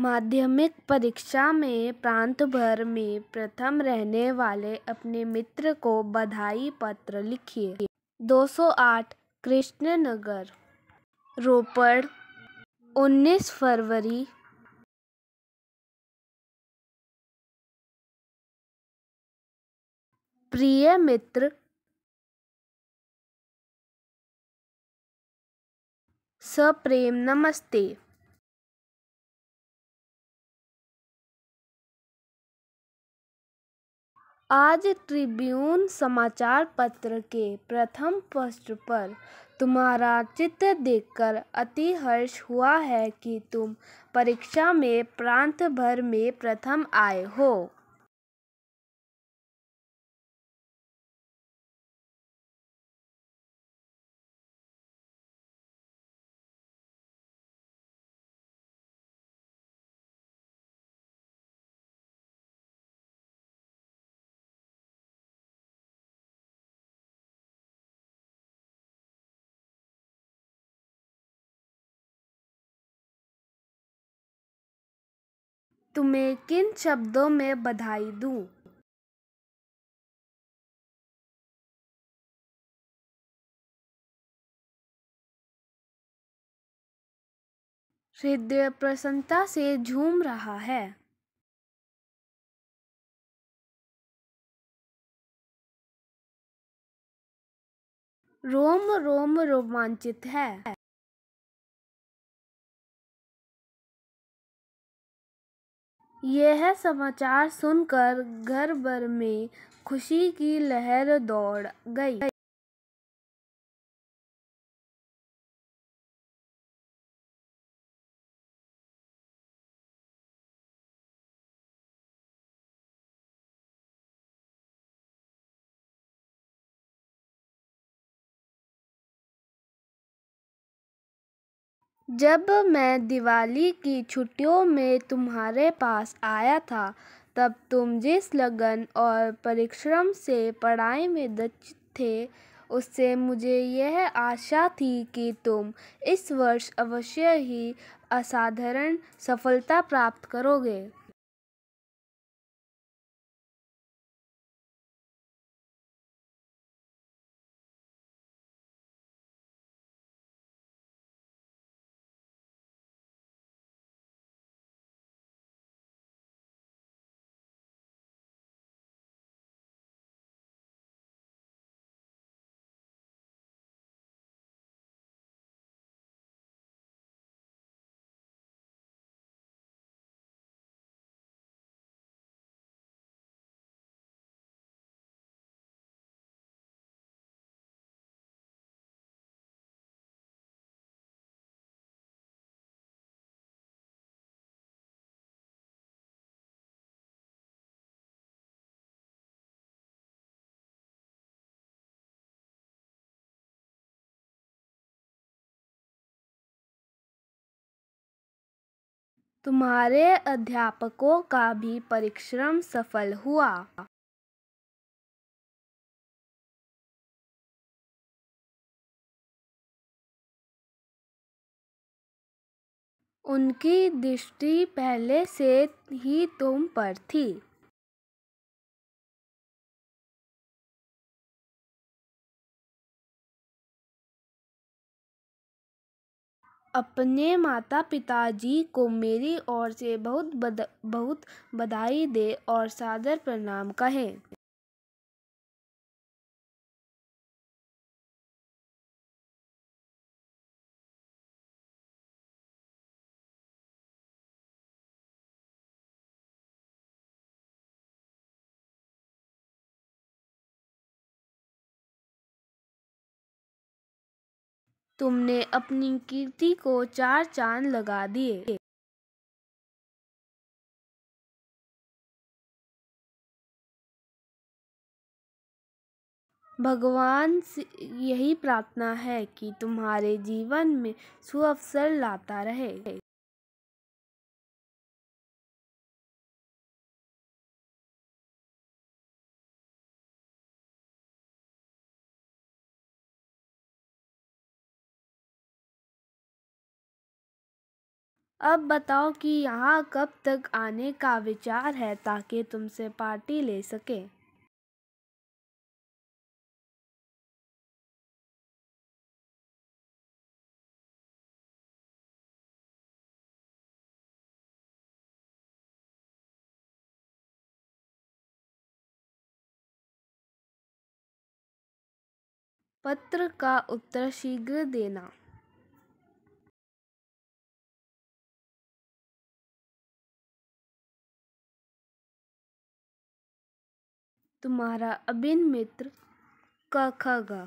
माध्यमिक परीक्षा में प्रांत भर में प्रथम रहने वाले अपने मित्र को बधाई पत्र लिखिए 208 कृष्णनगर रोपड़ 19 फरवरी प्रिय मित्र सप्रेम नमस्ते आज ट्रिब्यून समाचार पत्र के प्रथम पृष्ठ पर तुम्हारा चित्र देखकर अति हर्ष हुआ है कि तुम परीक्षा में प्रांत भर में प्रथम आए हो तुम्हें किन शब्दों में बधाई दूँ हृदय प्रसन्नता से झूम रहा है रोम रोम रोमांचित है यह समाचार सुनकर घर भर में खुशी की लहर दौड़ गई जब मैं दिवाली की छुट्टियों में तुम्हारे पास आया था तब तुम जिस लगन और परिश्रम से पढ़ाई में दक्ष थे उससे मुझे यह आशा थी कि तुम इस वर्ष अवश्य ही असाधारण सफलता प्राप्त करोगे तुम्हारे अध्यापकों का भी परिश्रम सफल हुआ उनकी दृष्टि पहले से ही तुम पर थी अपने माता पिताजी को मेरी ओर से बहुत बहुत बधाई दे और सादर प्रणाम कहें तुमने अपनी कीर्ति को चार चांद लगा दिए भगवान से यही प्रार्थना है कि तुम्हारे जीवन में सुअवसर लाता रहे अब बताओ कि यहाँ कब तक आने का विचार है ताकि तुमसे पार्टी ले सकें पत्र का उत्तर शीघ्र देना तुम्हारा अभिन्न मित्र का